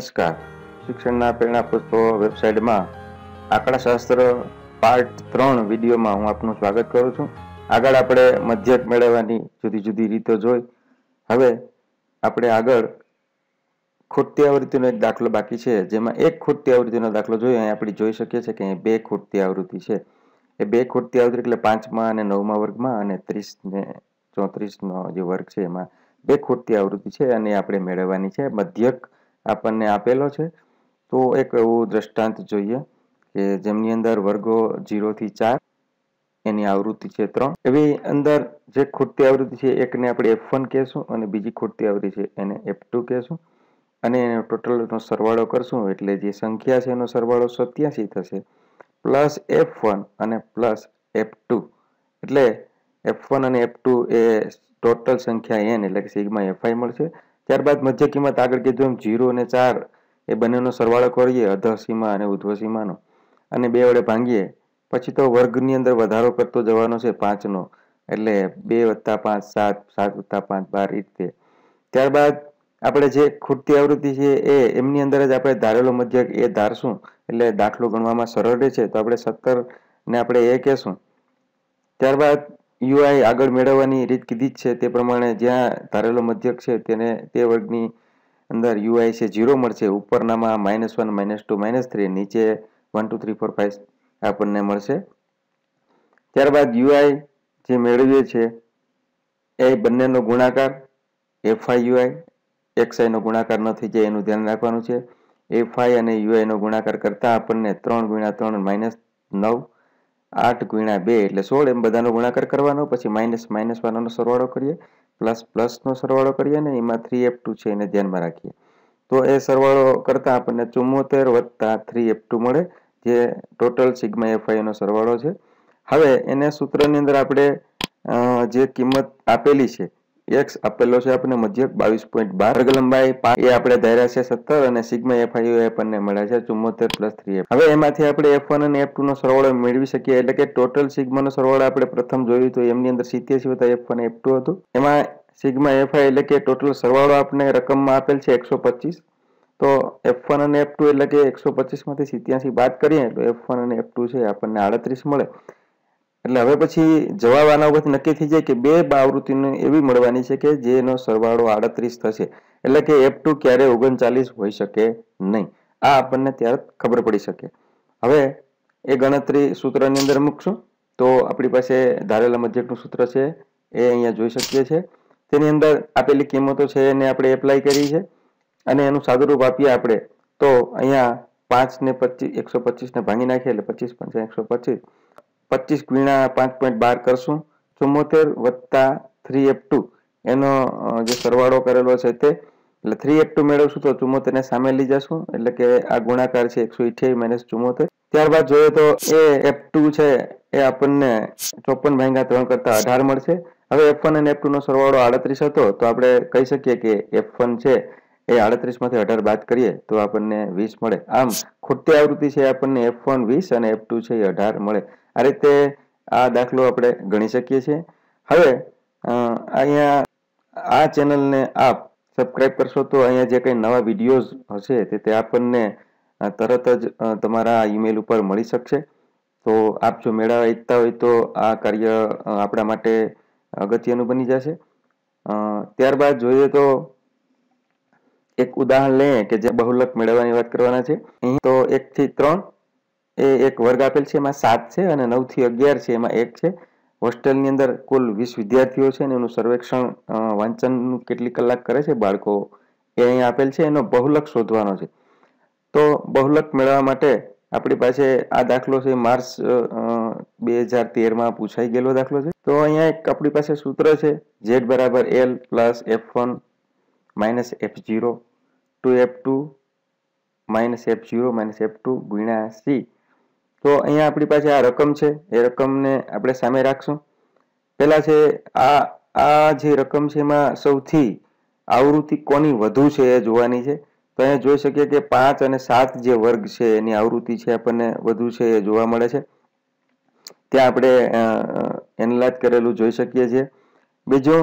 નમસ્કાર શિક્ષણના પ્રેરણા પુસ્તકો વેબસાઇટમાં આંકડાશાસ્ત્ર પાર્ટ ત્રણ વિડીયોમાં હું આપનું સ્વાગત કરું છું આગળ આપણે મધ્યક મેળવવાની જુદી જુદી રીતો જોઈ હવે આપણે આગળ ખોટતી આવૃત્તિનો એક દાખલો બાકી છે જેમાં એક ખોટતી આવૃત્તિનો દાખલો જોઈએ અહીં આપણે જોઈ શકીએ છીએ કે અહીં બે ખોટતી આવૃત્તિ છે એ બે ખોટતી આવૃત્તિ એટલે પાંચમા અને નવમા વર્ગમાં અને ત્રીસ ને ચોત્રીસનો જે વર્ગ છે એમાં બે ખોટતી આવૃત્તિ છે અને આપણે મેળવવાની છે મધ્યક આપણને આપેલો છે તો એક એવું દ્રષ્ટાંત જોઈએ કે જેમની અંદર વર્ગો જીરો થી ચાર એની આવૃત્તિ છે ત્રણ એવી અંદર જે ખૂટતી આવૃત્તિ છે એકને આપણે એફ વન કહેશું અને બીજી ખૂટતી આવૃત્તિ છે એને એફ ટુ કહેશું અને એનો ટોટલનો સરવાળો કરશું એટલે જે સંખ્યા છે એનો સરવાળો સત્યાસી થશે પ્લસ એફ વન અને પ્લસ એફ ટુ એટલે એફ વન અને એફ ટુ એ ટોટલ સંખ્યા એન એટલે કે સિગ્મા એફઆઈ મળશે ત્યારબાદ મધ્ય કિંમત આગળ કીધું એમ જીરો અને ચાર એ બંનેનો સરવાળો કરીએ અધસીમા અને ઉધ્વસીમાનો અને બે વડે ભાંગીએ પછી તો વર્ગની અંદર વધારો કરતો જવાનો છે પાંચનો એટલે બે વત્તા પાંચ સાત સાત વત્તા પાંચ બાર રીતે ત્યારબાદ આપણે જે ખૂટતી આવૃત્તિ છે એ એમની અંદર જ આપણે ધારેલો મધ્યક એ ધારશું એટલે દાખલો ગણવામાં સરળ રહે છે તો આપણે સત્તર ને આપણે એ કહેશું ત્યારબાદ યુઆઈ આગળ મેળવવાની રીત કીધી જ છે તે પ્રમાણે જ્યાં ધારેલો મધ્યક છે તેને તે વર્ગની અંદર યુઆઈ છે ઝીરો મળશે ઉપરનામાં minus one minus two minus three નીચે one two three four five આપણને મળશે ત્યારબાદ યુઆઈ જે મેળવીએ છે એ બંનેનો ગુણાકાર એફઆઈ યુઆઈ એક્સઆઈનો ગુણાકાર ન થઈ જાય એનું ધ્યાન રાખવાનું છે એફઆઈ અને યુઆઈનો ગુણાકાર કરતાં આપણને ત્રણ ગુણ્યા ત્રણ માઇનસ નવ આઠ ગુણ્યા બે એટલે સોળ એમ બધાનો ગુણાકાર કરવાનો પછી માઇનસ માઇનસ વાળાનો સરવાળો કરીએ પ્લસ પ્લસનો સરવાળો કરીએ ને એમાં થ્રી એફ ટુ છે એને ધ્યાનમાં રાખીએ તો એ સરવાળો કરતાં આપણને ચુમ્મોતેર વત્તા થ્રી એફ ટુ મળે જે ટોટલ સિગ્મા એફઆઈનો સરવાળો છે હવે એને સૂત્રની અંદર આપણે જે કિંમત આપેલી છે એક્સ આપેલો છે આપણે મધ્યક બાવીસ પોઈન્ટ બાર વર્ગ લંબાઈ એ આપણે ધાર્યા છે સત્તર અને સિગ્મા એફ આઈ આપણને મળ્યા છે ચુમ્મોતેર પ્લસ થ્રી એફ હવે એમાંથી આપણે એફ વન અને એફ નો સરવાળો મેળવી શકીએ એટલે કે ટોટલ સિગ્માનો સરવાળો આપણે પ્રથમ જોયું તો એમની અંદર સિત્યાસી વત્તા એફ વન એફ ટુ હતું એમાં સિગ્મા એફઆઈ એટલે કે ટોટલ સરવાળો આપણને રકમમાં આપેલ છે એકસો પચીસ તો એફ વન અને એફ ટુ એટલે કે એકસો પચીસમાંથી સિત્યાસી બાદ કરીએ તો એફ વન અને એફ ટુ છે આપણને આડત્રીસ મળે એટલે હવે પછી જવાબ આના ઉપરથી નક્કી થઈ જાય કે બે આવૃત્તિની એવી મળવાની છે કે જેનો સરવાળો આડત્રીસ થશે એટલે કે એફ ટુ ક્યારે ઓગણચાલીસ હોઈ શકે નહીં આ આપણને ત્યારે ખબર પડી શકે હવે એ ગણતરી સૂત્રની અંદર મૂકશું તો આપણી પાસે ધારેલા મધ્યકનું સૂત્ર છે એ અહીંયા જોઈ શકીએ છીએ તેની અંદર આપેલી કિંમતો છે એને આપણે એપ્લાય કરી છે અને એનું સાદુરૂપ આપીએ આપણે તો અહીંયા પાંચ ને પચીસ એકસો પચીસને ભાંગી નાખીએ એટલે પચીસ પંચાય એકસો પચીસ પચીસ ગુણ્યા પાંચ પોઈન્ટ બાર કરશું ચુમ્મોતેર વત્તા થ્રી એફ ટુ એનો જે સરવાળો કરેલો છે તે એટલે થ્રી એફ ટુ મેળવશું તો ચુમ્મોતેરને સામે લઈ જશું એટલે કે આ ગુણાકાર છે એકસો ઇઠ્યાવી માઇનસ ચુમ્મોતેર ત્યારબાદ જોઈએ તો એ એફ ટુ છે એ આપણને ચોપન ભાંગા ત્રણ કરતા અઢાર મળશે હવે એફ વન અને એફ ટુ નો સરવાળો આડત્રીસ હતો તો આપણે કહી શકીએ કે એફ વન છે એ આડત્રીસમાંથી અઢાર બાદ કરીએ તો આપણને વીસ મળે આમ ખોટી આવૃત્તિ છે આપણને એફ વન વીસ અને એફ ટુ છે એ અઢાર મળે આ રીતે આ દાખલો આપણે ગણી શકીએ છીએ હવે અહીંયા આ ચેનલને આપ સબસ્ક્રાઈબ કરશો તો અહીંયા જે કંઈ નવા વિડીયોઝ હશે તે તે આપણને તરત જ તમારા ઈમેલ ઉપર મળી શકશે તો આપ જો મેળા ઈચ્છતા હોય તો આ કાર્ય આપણા માટે અગત્યનું બની જશે ત્યારબાદ જોઈએ તો એક ઉદાહરણ લઈએ કે જે બહુલક મેળવવાની વાત કરવાના છે અહીં તો એકથી ત્રણ એ એક વર્ગ આપેલ છે એમાં સાત છે અને નવથી અગિયાર છે એમાં એક છે હોસ્ટેલની અંદર કુલ વીસ વિદ્યાર્થીઓ છે અને એનું સર્વેક્ષણ વાંચનનું કેટલી કલાક કરે છે બાળકો એ અહીં આપેલ છે એનો બહુલક શોધવાનો છે તો બહુલક મેળવવા માટે આપણી પાસે આ દાખલો છે માર્ચ બે હજાર તેરમાં પૂછાઈ ગયેલો દાખલો છે તો અહીંયા એક આપણી પાસે સૂત્ર છે ઝેડ બરાબર L plus F one minus F zero two F two minus F zero minus F two ગુણ્યા સી તો અહીંયા આપણી પાસે આ રકમ છે એ રકમને આપણે સામે રાખશું પહેલાં છે આ આ જે રકમ છે એમાં સૌથી આવૃત્તિ કોની વધુ છે એ જોવાની છે તો અહીંયા જોઈ શકીએ કે પાંચ અને સાત જે વર્ગ છે એની આવૃત્તિ છે આપણને વધુ છે એ જોવા મળે છે ત્યાં આપણે એનલાજ કરેલું જોઈ શકીએ છીએ બીજું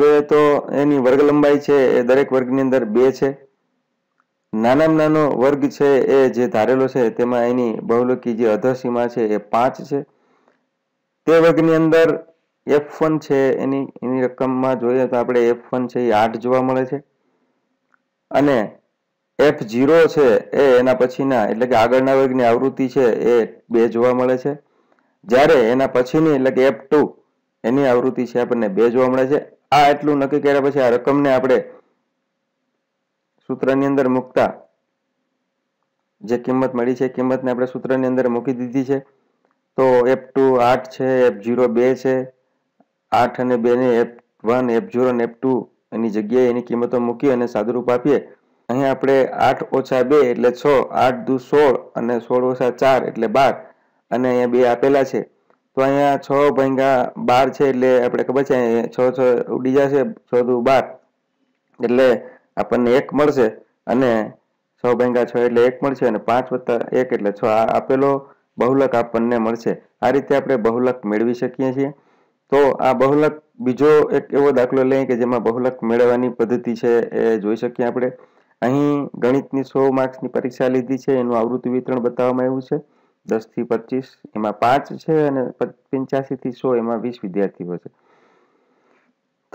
જોઈએ તો એની વર્ગ લંબાઈ છે એ દરેક વર્ગની અંદર બે છે નાનામાં નાનો વર્ગ છે એ જે ધારેલો છે તેમાં એની બહુલકી જે અધસીમા છે એ પાંચ છે તે વર્ગની અંદર એફ વન છે એની એની રકમમાં જોઈએ તો આપણે એફ વન છે એ આઠ જોવા મળે છે અને એફ ઝીરો છે એ એના પછીના એટલે કે આગળના વર્ગની આવૃત્તિ છે એ બે જોવા મળે છે જ્યારે એના પછીની એટલે કે એફ ટુ એની આવૃત્તિ છે આપણને બે જોવા મળે છે આ એટલું નક્કી કર્યા પછી આ રકમને આપણે સૂત્રની અંદર મૂકતા જે કિંમત મળી છે કિંમતને આપણે સૂત્રની અંદર મૂકી દીધી છે તો એફ ટુ આઠ છે એફ ઝીરો બે છે આઠ અને બેને એફ વન એફ ઝીરો અને એફ ટુ એની જગ્યાએ એની કિંમતો મૂકી અને સાદુરૂપ આપીએ અહીંયા આપણે આઠ ઓછા બે એટલે છ આઠ દુ સોળ અને સોળ ઓછા ચાર એટલે બાર અને અહીંયા બે આપેલા છે તો અહીંયા છ ભાંગા બાર છે એટલે આપણે ખબર છે છ છ ઉડી જશે છ દુ બાર એટલે આપણને એક મળશે અને છ ભાંગા છ એટલે એક મળશે અને પાંચ વત્તા એક એટલે છ આ આપેલો બહુલક આપણને મળશે આ રીતે આપણે બહુલક મેળવી શકીએ છીએ તો આ બહુલક બીજો એક એવો દાખલો લઈએ કે જેમાં બહુલક મેળવવાની પદ્ધતિ છે એ જોઈ શકીએ આપણે અહીં ગણિતની સો માર્ક્સની પરીક્ષા લીધી છે એનું આવૃત્તિ વિતરણ બતાવવામાં આવ્યું છે દસથી પચીસ એમાં પાંચ છે અને પંચ્યાસીથી સો એમાં વીસ વિદ્યાર્થીઓ છે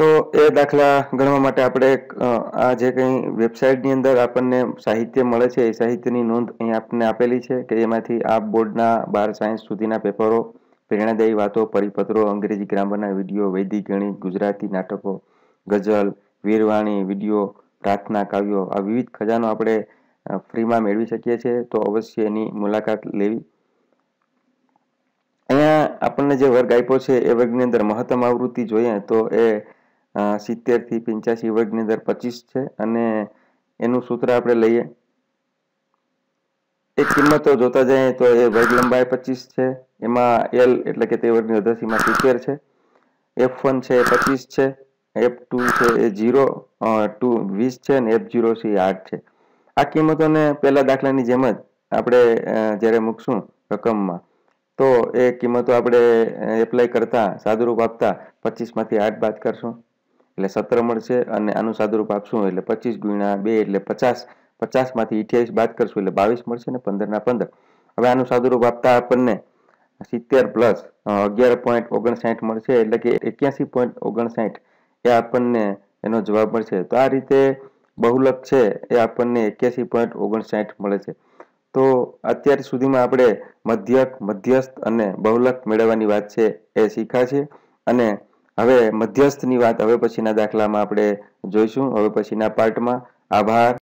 તો એ દાખલા ગણવા માટે આપણે આ જે કંઈ વેબસાઇટની અંદર આપણને સાહિત્ય મળે છે એ સાહિત્યની નોંધ અહીં આપણને આપેલી છે કે એમાંથી આ બોર્ડના બાર સાયન્સ સુધીના પેપરો પ્રેરણાદાયી વાતો પરિપત્રો અંગ્રેજી ગ્રામરના વિડીયો વૈદિક ગણિત ગુજરાતી નાટકો ગઝલ વીરવાણી વિડીયો પ્રાર્થના કાવ્યો આ વિવિધ ખજાનો આપણે ફ્રીમાં મેળવી શકીએ છીએ તો અવશ્ય એની મુલાકાત લેવી અહીંયા આપણને જે વર્ગ આપ્યો છે એ વર્ગની અંદર મહત્તમ આવૃત્તિ જોઈએ તો એ સિત્તેરથી પંચ્યાસી વર્ગની અંદર પચીસ છે અને એનું સૂત્ર આપણે લઈએ એ કિંમતો જોતા જઈએ તો એ વર્ગ લંબાઈ પચીસ છે એમાં એલ એટલે કે તે વર્ગની અધસીમાં સિત્તેર છે એફ વન છે એ પચીસ છે એફ ટુ છે એ ઝીરો ટુ વીસ છે અને એફ ઝીરો સી આઠ છે આ કિંમતોને પહેલા દાખલાની જેમ જ આપણે જ્યારે મૂકશું રકમમાં તો એ કિંમતો આપણે એપ્લાય કરતા સાદુરૂપ આપતા પચીસમાંથી આઠ બાદ કરશું એટલે સત્તર મળશે અને આનું સાદુરૂપ આપશું એટલે પચીસ ગુણ્યા બે એટલે પચાસ પચાસમાંથી અઠ્યાવીસ બાદ કરશું એટલે બાવીસ મળશે અને પંદરના પંદર હવે આનું સાદુરૂપ આપતા આપણને સિત્તેર પ્લસ અગિયાર પોઈન્ટ ઓગણસાઠ મળશે એટલે કે એક્યાસી પોઈન્ટ ઓગણસાઠ એ આપણને એનો જવાબ મળશે તો આ રીતે બહુલક છે એ આપણને એક્યાસી પોઈન્ટ ઓગણસાઠ મળે છે તો અત્યાર સુધીમાં આપણે મધ્યક મધ્યસ્થ અને બહુલક મેળવવાની વાત છે એ શીખ્યા છે અને હવે મધ્યસ્થની વાત હવે પછીના દાખલામાં આપણે જોઈશું હવે પછીના પાર્ટમાં આભાર